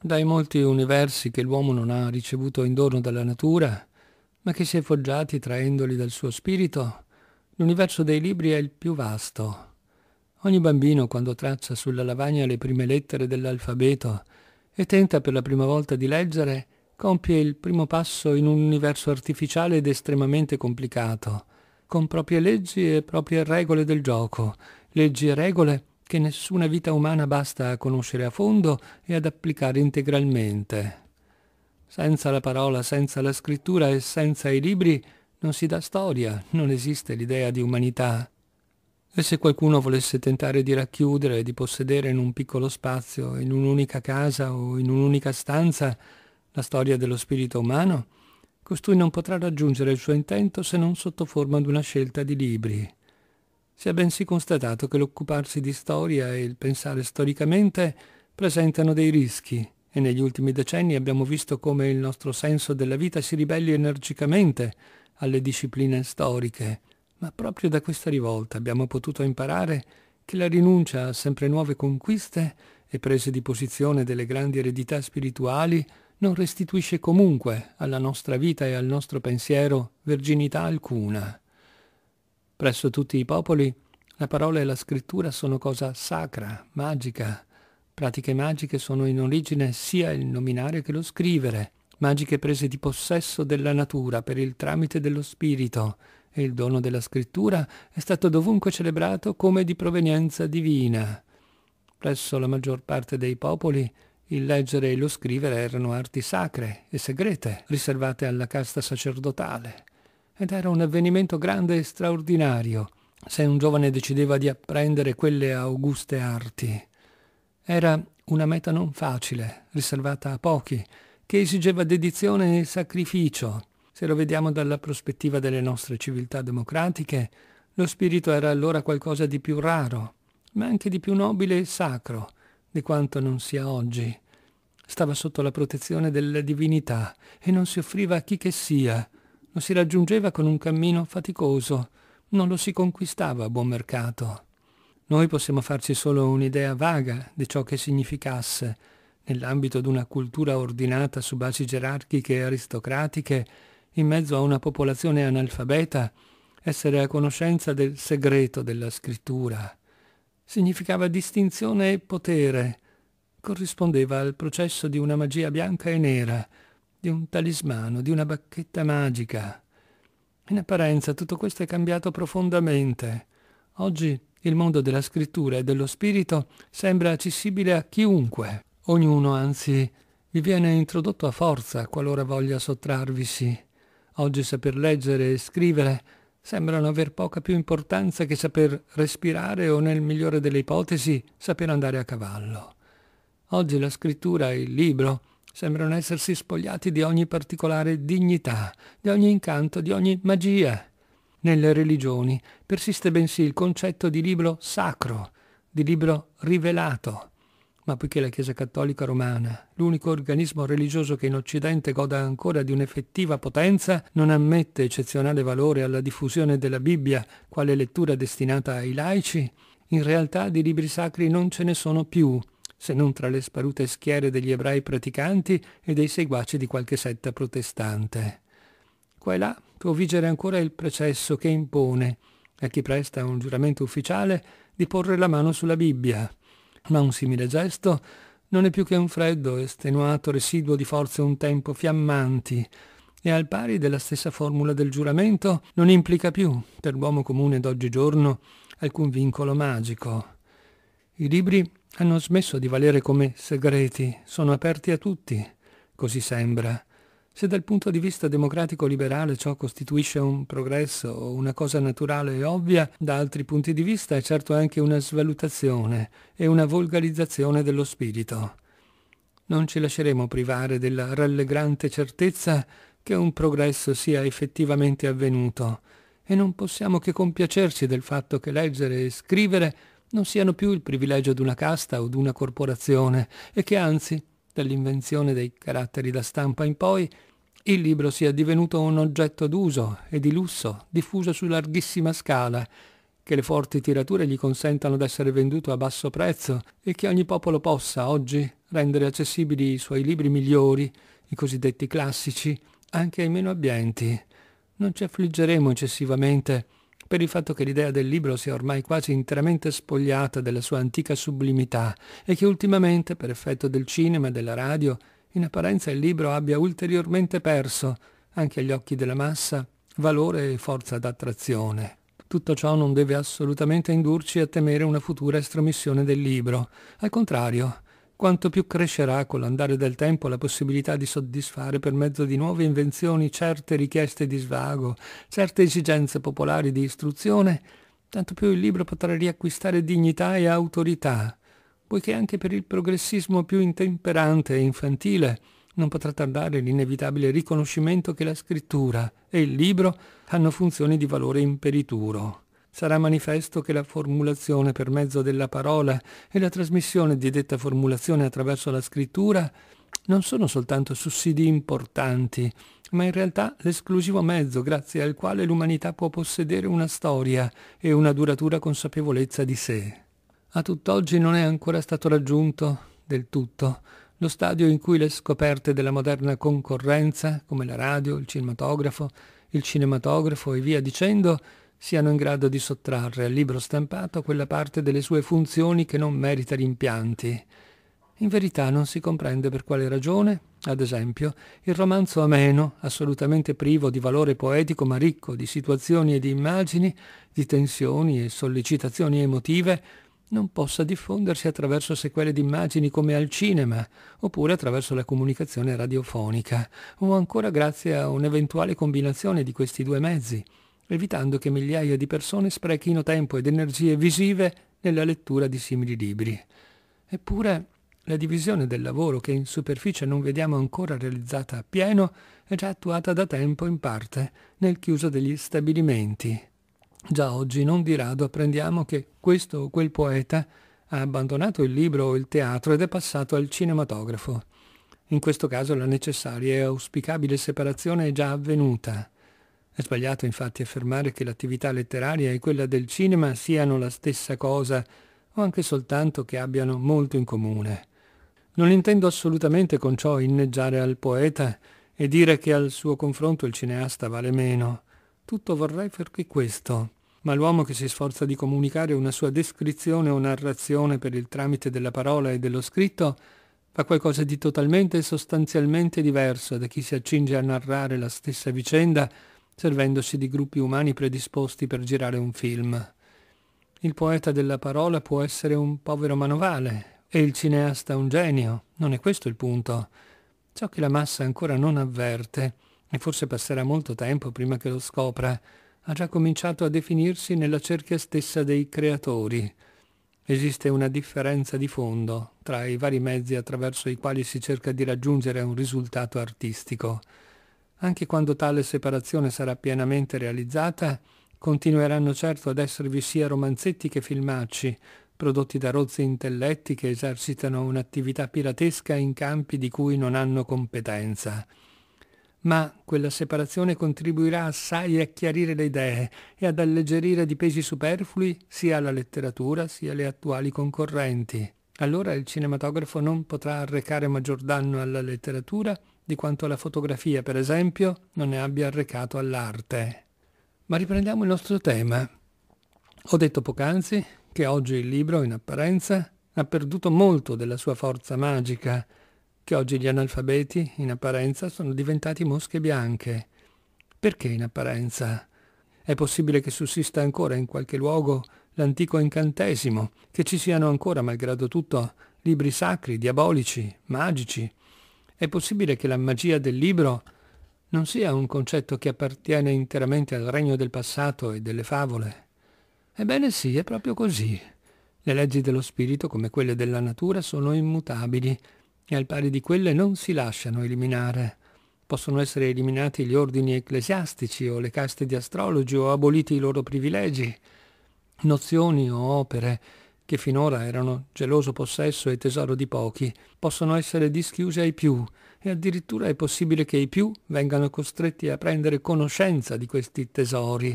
dai molti universi che l'uomo non ha ricevuto in dono dalla natura, ma che si è foggiati traendoli dal suo spirito, l'universo dei libri è il più vasto. Ogni bambino, quando traccia sulla lavagna le prime lettere dell'alfabeto e tenta per la prima volta di leggere, compie il primo passo in un universo artificiale ed estremamente complicato, con proprie leggi e proprie regole del gioco, leggi e regole che nessuna vita umana basta a conoscere a fondo e ad applicare integralmente. Senza la parola, senza la scrittura e senza i libri non si dà storia, non esiste l'idea di umanità. E se qualcuno volesse tentare di racchiudere, di possedere in un piccolo spazio, in un'unica casa o in un'unica stanza, la storia dello spirito umano, costui non potrà raggiungere il suo intento se non sotto forma di una scelta di libri. Si è bensì constatato che l'occuparsi di storia e il pensare storicamente presentano dei rischi e negli ultimi decenni abbiamo visto come il nostro senso della vita si ribelli energicamente alle discipline storiche, ma proprio da questa rivolta abbiamo potuto imparare che la rinuncia a sempre nuove conquiste e prese di posizione delle grandi eredità spirituali non restituisce comunque alla nostra vita e al nostro pensiero verginità alcuna. Presso tutti i popoli la parola e la scrittura sono cosa sacra, magica. Pratiche magiche sono in origine sia il nominare che lo scrivere, magiche prese di possesso della natura per il tramite dello spirito, e il dono della scrittura è stato dovunque celebrato come di provenienza divina. Presso la maggior parte dei popoli il leggere e lo scrivere erano arti sacre e segrete, riservate alla casta sacerdotale ed era un avvenimento grande e straordinario se un giovane decideva di apprendere quelle auguste arti. Era una meta non facile, riservata a pochi, che esigeva dedizione e sacrificio. Se lo vediamo dalla prospettiva delle nostre civiltà democratiche, lo spirito era allora qualcosa di più raro, ma anche di più nobile e sacro, di quanto non sia oggi. Stava sotto la protezione della divinità e non si offriva a chi che sia, lo si raggiungeva con un cammino faticoso, non lo si conquistava a buon mercato. Noi possiamo farci solo un'idea vaga di ciò che significasse, nell'ambito di una cultura ordinata su basi gerarchiche e aristocratiche, in mezzo a una popolazione analfabeta, essere a conoscenza del segreto della scrittura. Significava distinzione e potere, corrispondeva al processo di una magia bianca e nera, di un talismano, di una bacchetta magica. In apparenza tutto questo è cambiato profondamente. Oggi il mondo della scrittura e dello spirito sembra accessibile a chiunque. Ognuno, anzi, vi viene introdotto a forza qualora voglia sottrarvisi. Oggi saper leggere e scrivere sembrano aver poca più importanza che saper respirare o, nel migliore delle ipotesi, saper andare a cavallo. Oggi la scrittura e il libro sembrano essersi spogliati di ogni particolare dignità, di ogni incanto, di ogni magia. Nelle religioni persiste bensì il concetto di libro sacro, di libro rivelato. Ma poiché la Chiesa Cattolica Romana, l'unico organismo religioso che in Occidente goda ancora di un'effettiva potenza, non ammette eccezionale valore alla diffusione della Bibbia quale lettura destinata ai laici, in realtà di libri sacri non ce ne sono più, se non tra le sparute schiere degli ebrei praticanti e dei seguaci di qualche setta protestante. Qua e là può vigere ancora il processo che impone a chi presta un giuramento ufficiale di porre la mano sulla Bibbia, ma un simile gesto non è più che un freddo, estenuato residuo di forze un tempo fiammanti, e al pari della stessa formula del giuramento non implica più, per l'uomo comune d'oggigiorno, alcun vincolo magico. I libri hanno smesso di valere come segreti, sono aperti a tutti, così sembra. Se dal punto di vista democratico-liberale ciò costituisce un progresso o una cosa naturale e ovvia, da altri punti di vista è certo anche una svalutazione e una volgarizzazione dello spirito. Non ci lasceremo privare della rallegrante certezza che un progresso sia effettivamente avvenuto e non possiamo che compiacerci del fatto che leggere e scrivere non siano più il privilegio d'una casta o d'una corporazione e che anzi, dall'invenzione dei caratteri da stampa in poi, il libro sia divenuto un oggetto d'uso e di lusso diffuso su larghissima scala, che le forti tirature gli consentano d'essere venduto a basso prezzo e che ogni popolo possa oggi rendere accessibili i suoi libri migliori, i cosiddetti classici, anche ai meno abbienti. Non ci affliggeremo eccessivamente per il fatto che l'idea del libro sia ormai quasi interamente spogliata della sua antica sublimità e che ultimamente, per effetto del cinema e della radio, in apparenza il libro abbia ulteriormente perso, anche agli occhi della massa, valore e forza d'attrazione. Tutto ciò non deve assolutamente indurci a temere una futura estromissione del libro. Al contrario, quanto più crescerà con l'andare del tempo la possibilità di soddisfare per mezzo di nuove invenzioni certe richieste di svago, certe esigenze popolari di istruzione, tanto più il libro potrà riacquistare dignità e autorità, poiché anche per il progressismo più intemperante e infantile non potrà tardare l'inevitabile riconoscimento che la scrittura e il libro hanno funzioni di valore imperituro sarà manifesto che la formulazione per mezzo della parola e la trasmissione di detta formulazione attraverso la scrittura non sono soltanto sussidi importanti, ma in realtà l'esclusivo mezzo grazie al quale l'umanità può possedere una storia e una duratura consapevolezza di sé. A tutt'oggi non è ancora stato raggiunto del tutto lo stadio in cui le scoperte della moderna concorrenza, come la radio, il cinematografo, il cinematografo e via dicendo, siano in grado di sottrarre al libro stampato quella parte delle sue funzioni che non merita rimpianti. In verità non si comprende per quale ragione, ad esempio, il romanzo ameno, assolutamente privo di valore poetico ma ricco di situazioni e di immagini, di tensioni e sollecitazioni emotive, non possa diffondersi attraverso sequele di immagini come al cinema, oppure attraverso la comunicazione radiofonica, o ancora grazie a un'eventuale combinazione di questi due mezzi evitando che migliaia di persone sprechino tempo ed energie visive nella lettura di simili libri. Eppure la divisione del lavoro che in superficie non vediamo ancora realizzata appieno è già attuata da tempo in parte nel chiuso degli stabilimenti. Già oggi non di rado apprendiamo che questo o quel poeta ha abbandonato il libro o il teatro ed è passato al cinematografo. In questo caso la necessaria e auspicabile separazione è già avvenuta. È sbagliato infatti affermare che l'attività letteraria e quella del cinema siano la stessa cosa o anche soltanto che abbiano molto in comune. Non intendo assolutamente con ciò inneggiare al poeta e dire che al suo confronto il cineasta vale meno. Tutto vorrei perché questo. Ma l'uomo che si sforza di comunicare una sua descrizione o narrazione per il tramite della parola e dello scritto fa qualcosa di totalmente e sostanzialmente diverso da chi si accinge a narrare la stessa vicenda servendosi di gruppi umani predisposti per girare un film. Il poeta della parola può essere un povero manovale e il cineasta un genio, non è questo il punto. Ciò che la massa ancora non avverte, e forse passerà molto tempo prima che lo scopra, ha già cominciato a definirsi nella cerchia stessa dei creatori. Esiste una differenza di fondo tra i vari mezzi attraverso i quali si cerca di raggiungere un risultato artistico. Anche quando tale separazione sarà pienamente realizzata, continueranno certo ad esservi sia romanzetti che filmacci, prodotti da rozzi intelletti che esercitano un'attività piratesca in campi di cui non hanno competenza. Ma quella separazione contribuirà assai a chiarire le idee e ad alleggerire di pesi superflui sia la letteratura sia le attuali concorrenti. Allora il cinematografo non potrà arrecare maggior danno alla letteratura di quanto la fotografia, per esempio, non ne abbia arrecato all'arte. Ma riprendiamo il nostro tema. Ho detto poc'anzi che oggi il libro, in apparenza, ha perduto molto della sua forza magica, che oggi gli analfabeti, in apparenza, sono diventati mosche bianche. Perché in apparenza? È possibile che sussista ancora in qualche luogo l'antico incantesimo, che ci siano ancora, malgrado tutto, libri sacri, diabolici, magici, è possibile che la magia del libro non sia un concetto che appartiene interamente al regno del passato e delle favole. Ebbene sì, è proprio così. Le leggi dello spirito, come quelle della natura, sono immutabili e al pari di quelle non si lasciano eliminare. Possono essere eliminati gli ordini ecclesiastici o le caste di astrologi o aboliti i loro privilegi. Nozioni o opere che finora erano geloso possesso e tesoro di pochi, possono essere dischiuse ai più, e addirittura è possibile che i più vengano costretti a prendere conoscenza di questi tesori.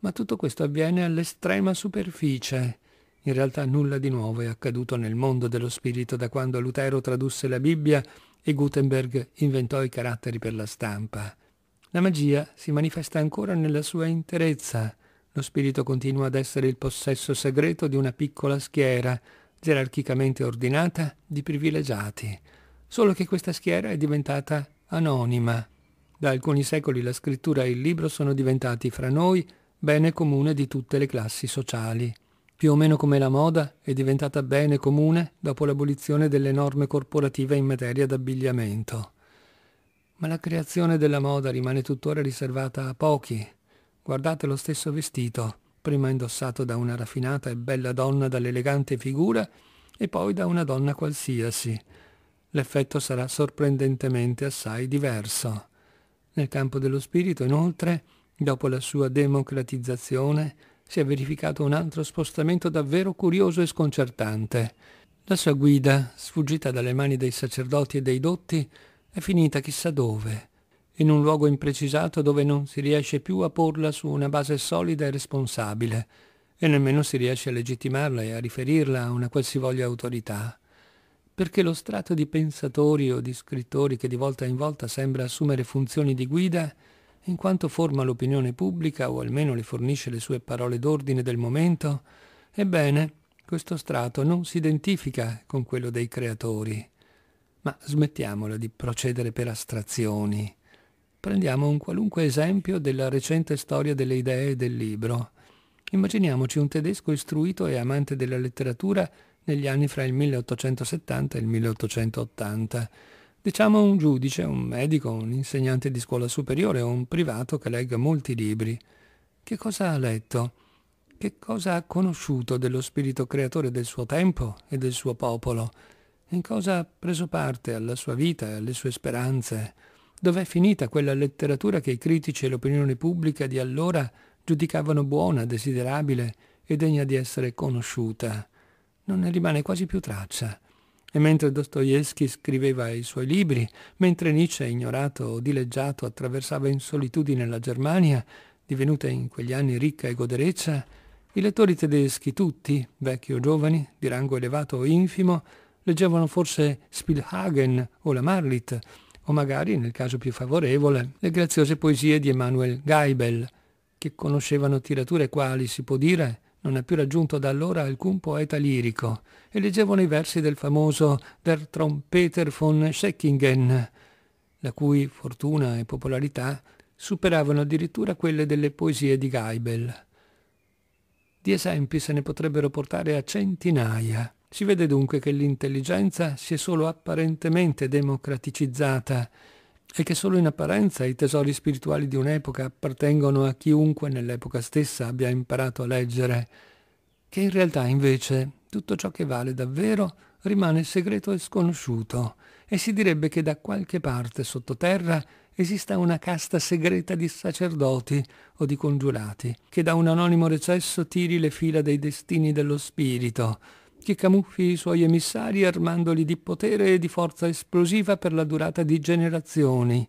Ma tutto questo avviene all'estrema superficie. In realtà nulla di nuovo è accaduto nel mondo dello spirito da quando Lutero tradusse la Bibbia e Gutenberg inventò i caratteri per la stampa. La magia si manifesta ancora nella sua interezza, lo spirito continua ad essere il possesso segreto di una piccola schiera, gerarchicamente ordinata, di privilegiati, solo che questa schiera è diventata anonima. Da alcuni secoli la scrittura e il libro sono diventati fra noi bene comune di tutte le classi sociali. Più o meno come la moda è diventata bene comune dopo l'abolizione delle norme corporative in materia d'abbigliamento. Ma la creazione della moda rimane tuttora riservata a pochi, Guardate lo stesso vestito, prima indossato da una raffinata e bella donna dall'elegante figura e poi da una donna qualsiasi. L'effetto sarà sorprendentemente assai diverso. Nel campo dello spirito, inoltre, dopo la sua democratizzazione, si è verificato un altro spostamento davvero curioso e sconcertante. La sua guida, sfuggita dalle mani dei sacerdoti e dei dotti, è finita chissà dove, in un luogo imprecisato dove non si riesce più a porla su una base solida e responsabile, e nemmeno si riesce a legittimarla e a riferirla a una qualsivoglia autorità, perché lo strato di pensatori o di scrittori che di volta in volta sembra assumere funzioni di guida, in quanto forma l'opinione pubblica o almeno le fornisce le sue parole d'ordine del momento, ebbene, questo strato non si identifica con quello dei creatori. Ma smettiamola di procedere per astrazioni Prendiamo un qualunque esempio della recente storia delle idee del libro. Immaginiamoci un tedesco istruito e amante della letteratura negli anni fra il 1870 e il 1880. Diciamo un giudice, un medico, un insegnante di scuola superiore o un privato che legga molti libri. Che cosa ha letto? Che cosa ha conosciuto dello spirito creatore del suo tempo e del suo popolo? In cosa ha preso parte alla sua vita e alle sue speranze? Dov'è finita quella letteratura che i critici e l'opinione pubblica di allora giudicavano buona, desiderabile e degna di essere conosciuta? Non ne rimane quasi più traccia. E mentre Dostoevsky scriveva i suoi libri, mentre Nietzsche, ignorato o dileggiato, attraversava in solitudine la Germania, divenuta in quegli anni ricca e godereccia, i lettori tedeschi, tutti, vecchi o giovani, di rango elevato o infimo, leggevano forse Spielhagen o la Marlit, o magari, nel caso più favorevole, le graziose poesie di Emanuel Geibel, che conoscevano tirature quali, si può dire, non ha più raggiunto da allora alcun poeta lirico, e leggevano i versi del famoso Der Trompeter von Scheckingen, la cui fortuna e popolarità superavano addirittura quelle delle poesie di Geibel. Di esempi se ne potrebbero portare a centinaia, si vede dunque che l'intelligenza si è solo apparentemente democraticizzata e che solo in apparenza i tesori spirituali di un'epoca appartengono a chiunque nell'epoca stessa abbia imparato a leggere, che in realtà invece tutto ciò che vale davvero rimane segreto e sconosciuto, e si direbbe che da qualche parte sottoterra esista una casta segreta di sacerdoti o di congiurati, che da un anonimo recesso tiri le fila dei destini dello spirito, che camuffi i suoi emissari armandoli di potere e di forza esplosiva per la durata di generazioni,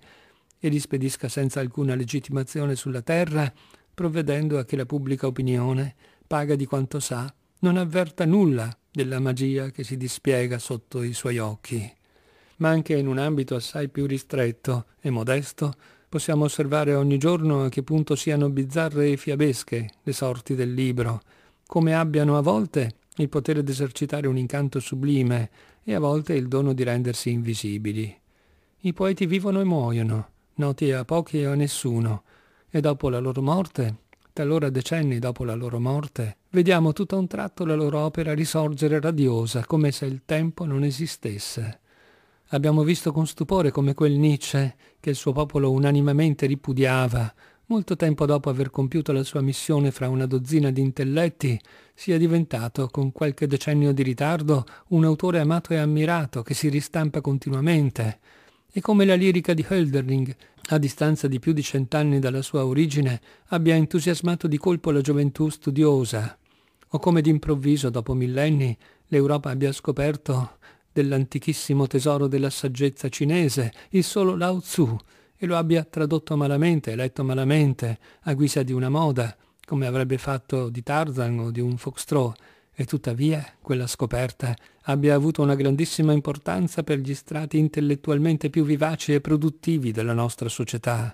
e li spedisca senza alcuna legittimazione sulla terra, provvedendo a che la pubblica opinione, paga di quanto sa, non avverta nulla della magia che si dispiega sotto i suoi occhi. Ma anche in un ambito assai più ristretto e modesto, possiamo osservare ogni giorno a che punto siano bizzarre e fiabesche le sorti del libro, come abbiano a volte il potere d'esercitare un incanto sublime e a volte il dono di rendersi invisibili. I poeti vivono e muoiono, noti a pochi e a nessuno, e dopo la loro morte, talora decenni dopo la loro morte, vediamo tutto a un tratto la loro opera risorgere radiosa, come se il tempo non esistesse. Abbiamo visto con stupore come quel Nietzsche, che il suo popolo unanimemente ripudiava, molto tempo dopo aver compiuto la sua missione fra una dozzina di intelletti, sia diventato, con qualche decennio di ritardo, un autore amato e ammirato che si ristampa continuamente. E come la lirica di Hölderling, a distanza di più di cent'anni dalla sua origine, abbia entusiasmato di colpo la gioventù studiosa. O come d'improvviso, dopo millenni, l'Europa abbia scoperto dell'antichissimo tesoro della saggezza cinese, il solo Lao Tzu, e lo abbia tradotto malamente, letto malamente, a guisa di una moda, come avrebbe fatto di Tarzan o di un foxtrot, e tuttavia quella scoperta abbia avuto una grandissima importanza per gli strati intellettualmente più vivaci e produttivi della nostra società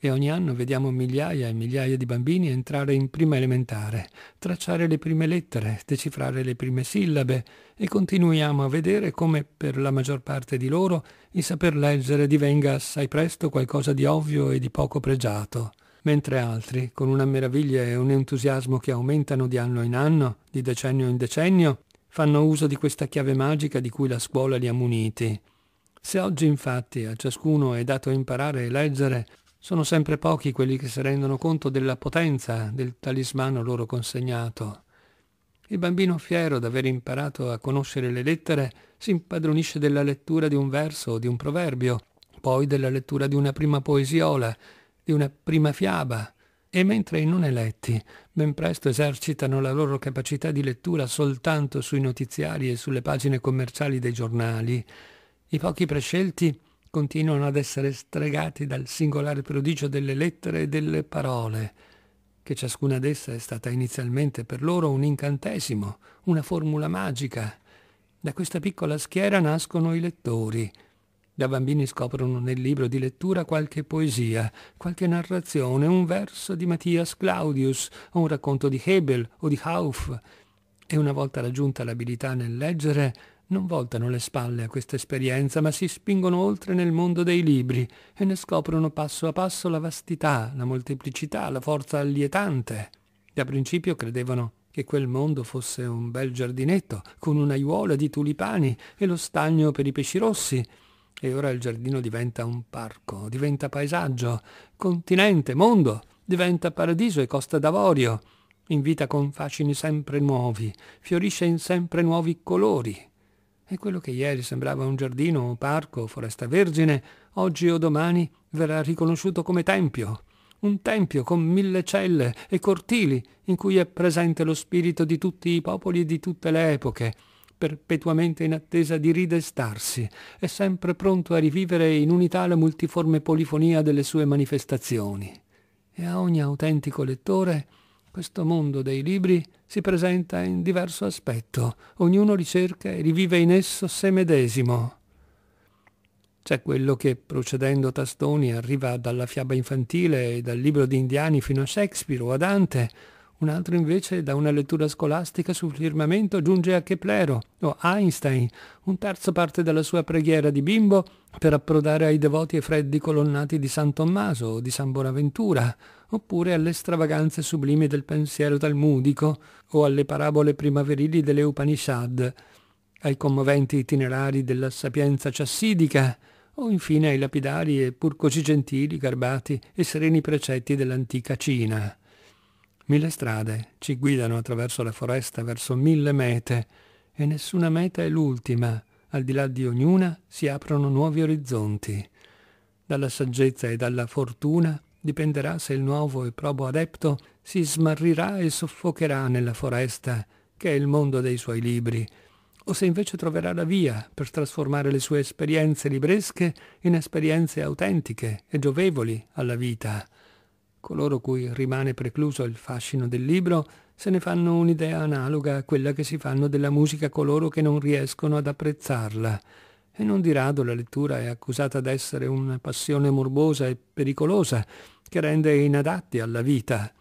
e ogni anno vediamo migliaia e migliaia di bambini entrare in prima elementare, tracciare le prime lettere, decifrare le prime sillabe e continuiamo a vedere come per la maggior parte di loro il saper leggere divenga assai presto qualcosa di ovvio e di poco pregiato, mentre altri, con una meraviglia e un entusiasmo che aumentano di anno in anno, di decennio in decennio, fanno uso di questa chiave magica di cui la scuola li ha muniti. Se oggi infatti a ciascuno è dato imparare e leggere, sono sempre pochi quelli che si rendono conto della potenza del talismano loro consegnato. Il bambino fiero d'aver imparato a conoscere le lettere si impadronisce della lettura di un verso o di un proverbio, poi della lettura di una prima poesiola, di una prima fiaba, e mentre i non eletti ben presto esercitano la loro capacità di lettura soltanto sui notiziari e sulle pagine commerciali dei giornali, i pochi prescelti continuano ad essere stregati dal singolare prodigio delle lettere e delle parole, che ciascuna d'esse è stata inizialmente per loro un incantesimo, una formula magica. Da questa piccola schiera nascono i lettori. Da bambini scoprono nel libro di lettura qualche poesia, qualche narrazione, un verso di Matthias Claudius o un racconto di Hebel o di Hauff. E una volta raggiunta l'abilità nel leggere, non voltano le spalle a questa esperienza, ma si spingono oltre nel mondo dei libri e ne scoprono passo a passo la vastità, la molteplicità, la forza allietante. Da principio credevano che quel mondo fosse un bel giardinetto, con un'aiuola di tulipani e lo stagno per i pesci rossi. E ora il giardino diventa un parco, diventa paesaggio, continente, mondo, diventa paradiso e costa d'avorio. In vita con fascini sempre nuovi, fiorisce in sempre nuovi colori, e quello che ieri sembrava un giardino, un parco, foresta vergine, oggi o domani verrà riconosciuto come tempio. Un tempio con mille celle e cortili in cui è presente lo spirito di tutti i popoli e di tutte le epoche, perpetuamente in attesa di ridestarsi e sempre pronto a rivivere in unità la multiforme polifonia delle sue manifestazioni. E a ogni autentico lettore questo mondo dei libri si presenta in diverso aspetto, ognuno ricerca e rivive in esso se medesimo. C'è quello che, procedendo tastoni, arriva dalla fiaba infantile e dal libro di indiani fino a Shakespeare o a Dante, un altro invece da una lettura scolastica sul firmamento giunge a Keplero o Einstein, un terzo parte dalla sua preghiera di bimbo per approdare ai devoti e freddi colonnati di San Tommaso o di San Bonaventura, oppure alle stravaganze sublime del pensiero talmudico o alle parabole primaverili delle Upanishad, ai commoventi itinerari della sapienza chassidica o infine ai lapidari e pur così gentili, garbati e sereni precetti dell'antica Cina. Mille strade ci guidano attraverso la foresta verso mille mete e nessuna meta è l'ultima, al di là di ognuna si aprono nuovi orizzonti. Dalla saggezza e dalla fortuna Dipenderà se il nuovo e probo adepto si smarrirà e soffocherà nella foresta, che è il mondo dei suoi libri, o se invece troverà la via per trasformare le sue esperienze libresche in esperienze autentiche e giovevoli alla vita. Coloro cui rimane precluso il fascino del libro se ne fanno un'idea analoga a quella che si fanno della musica coloro che non riescono ad apprezzarla. E non di rado la lettura è accusata d'essere una passione morbosa e pericolosa che rende inadatti alla vita.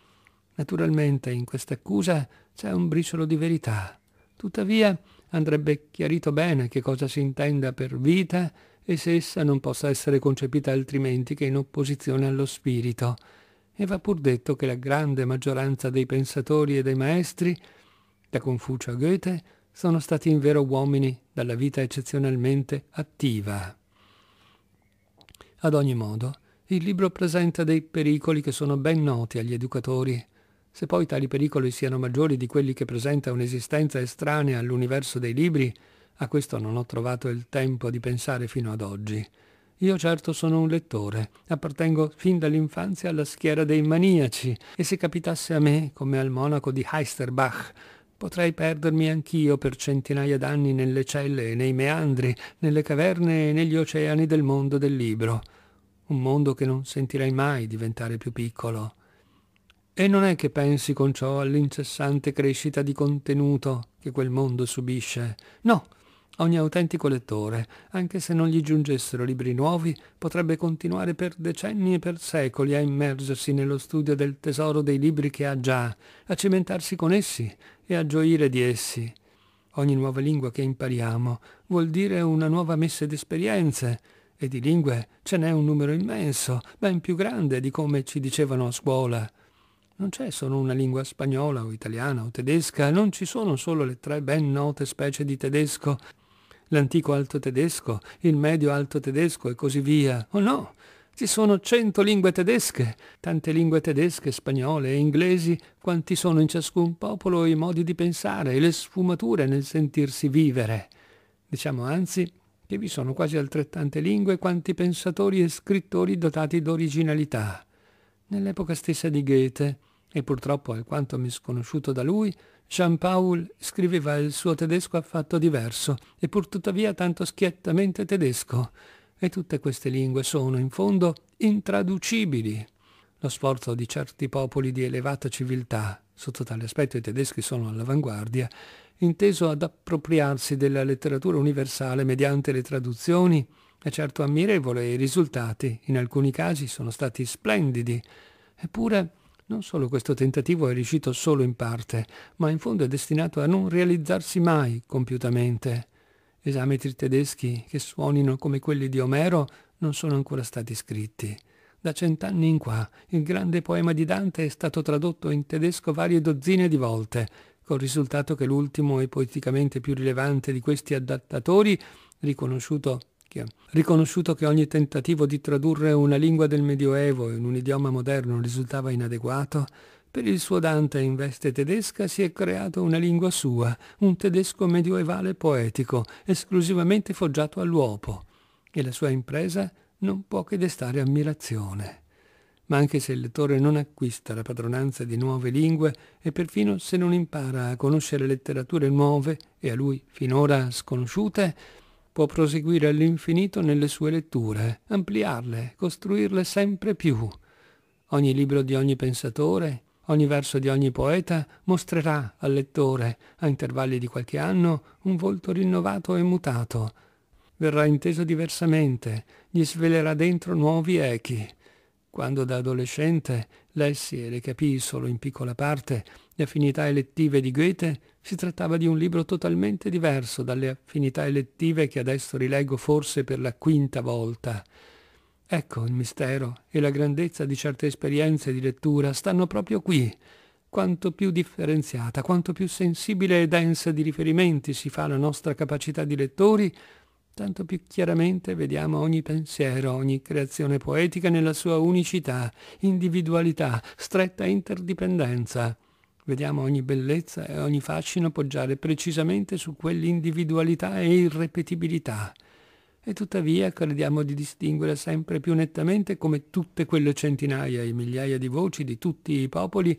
Naturalmente in questa accusa c'è un briciolo di verità. Tuttavia andrebbe chiarito bene che cosa si intenda per vita e se essa non possa essere concepita altrimenti che in opposizione allo spirito. E va pur detto che la grande maggioranza dei pensatori e dei maestri, da Confucio a Goethe, sono stati in vero uomini dalla vita eccezionalmente attiva. Ad ogni modo, il libro presenta dei pericoli che sono ben noti agli educatori. Se poi tali pericoli siano maggiori di quelli che presenta un'esistenza estranea all'universo dei libri, a questo non ho trovato il tempo di pensare fino ad oggi. Io certo sono un lettore, appartengo fin dall'infanzia alla schiera dei maniaci, e se capitasse a me, come al monaco di Heisterbach, Potrei perdermi anch'io per centinaia d'anni nelle celle e nei meandri, nelle caverne e negli oceani del mondo del libro, un mondo che non sentirei mai diventare più piccolo. E non è che pensi con ciò all'incessante crescita di contenuto che quel mondo subisce. No, Ogni autentico lettore, anche se non gli giungessero libri nuovi, potrebbe continuare per decenni e per secoli a immergersi nello studio del tesoro dei libri che ha già, a cimentarsi con essi e a gioire di essi. Ogni nuova lingua che impariamo vuol dire una nuova messa di esperienze, e di lingue ce n'è un numero immenso, ben più grande di come ci dicevano a scuola. Non c'è solo una lingua spagnola o italiana o tedesca, non ci sono solo le tre ben note specie di tedesco l'antico alto tedesco, il medio alto tedesco e così via. Oh no, ci sono cento lingue tedesche, tante lingue tedesche, spagnole e inglesi, quanti sono in ciascun popolo i modi di pensare e le sfumature nel sentirsi vivere. Diciamo anzi che vi sono quasi altrettante lingue quanti pensatori e scrittori dotati d'originalità. Nell'epoca stessa di Goethe, e purtroppo alquanto misconosciuto da lui, Jean Paul scriveva il suo tedesco affatto diverso, e pur tuttavia tanto schiettamente tedesco. E tutte queste lingue sono, in fondo, intraducibili. Lo sforzo di certi popoli di elevata civiltà, sotto tale aspetto i tedeschi sono all'avanguardia, inteso ad appropriarsi della letteratura universale mediante le traduzioni, è certo ammirevole e i risultati, in alcuni casi, sono stati splendidi. Eppure, non solo questo tentativo è riuscito solo in parte, ma in fondo è destinato a non realizzarsi mai compiutamente. Esametri tedeschi che suonino come quelli di Omero non sono ancora stati scritti. Da cent'anni in qua il grande poema di Dante è stato tradotto in tedesco varie dozzine di volte, col risultato che l'ultimo e poeticamente più rilevante di questi adattatori, riconosciuto vecchia, riconosciuto che ogni tentativo di tradurre una lingua del Medioevo in un idioma moderno risultava inadeguato, per il suo Dante in veste tedesca si è creato una lingua sua, un tedesco medioevale poetico, esclusivamente foggiato all'uopo, e la sua impresa non può che destare ammirazione. Ma anche se il lettore non acquista la padronanza di nuove lingue e perfino se non impara a conoscere letterature nuove e a lui finora sconosciute, può proseguire all'infinito nelle sue letture, ampliarle, costruirle sempre più. Ogni libro di ogni pensatore, ogni verso di ogni poeta mostrerà al lettore, a intervalli di qualche anno, un volto rinnovato e mutato. Verrà inteso diversamente, gli svelerà dentro nuovi echi, quando da adolescente lessi e le capii solo in piccola parte le affinità elettive di Goethe, si trattava di un libro totalmente diverso dalle affinità elettive che adesso rileggo forse per la quinta volta. Ecco il mistero e la grandezza di certe esperienze di lettura stanno proprio qui. Quanto più differenziata, quanto più sensibile e densa di riferimenti si fa la nostra capacità di lettori, tanto più chiaramente vediamo ogni pensiero, ogni creazione poetica nella sua unicità, individualità, stretta interdipendenza. Vediamo ogni bellezza e ogni fascino poggiare precisamente su quell'individualità e irrepetibilità. E tuttavia crediamo di distinguere sempre più nettamente come tutte quelle centinaia e migliaia di voci di tutti i popoli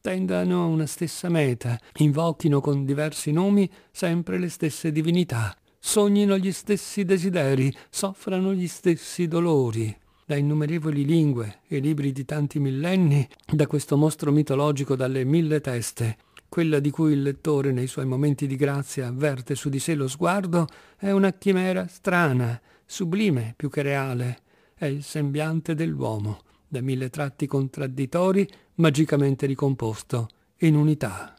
tendano a una stessa meta, invochino con diversi nomi sempre le stesse divinità sognino gli stessi desideri, soffrano gli stessi dolori. Da innumerevoli lingue e libri di tanti millenni, da questo mostro mitologico dalle mille teste, quella di cui il lettore nei suoi momenti di grazia avverte su di sé lo sguardo, è una chimera strana, sublime più che reale. È il sembiante dell'uomo, da mille tratti contradditori, magicamente ricomposto in unità.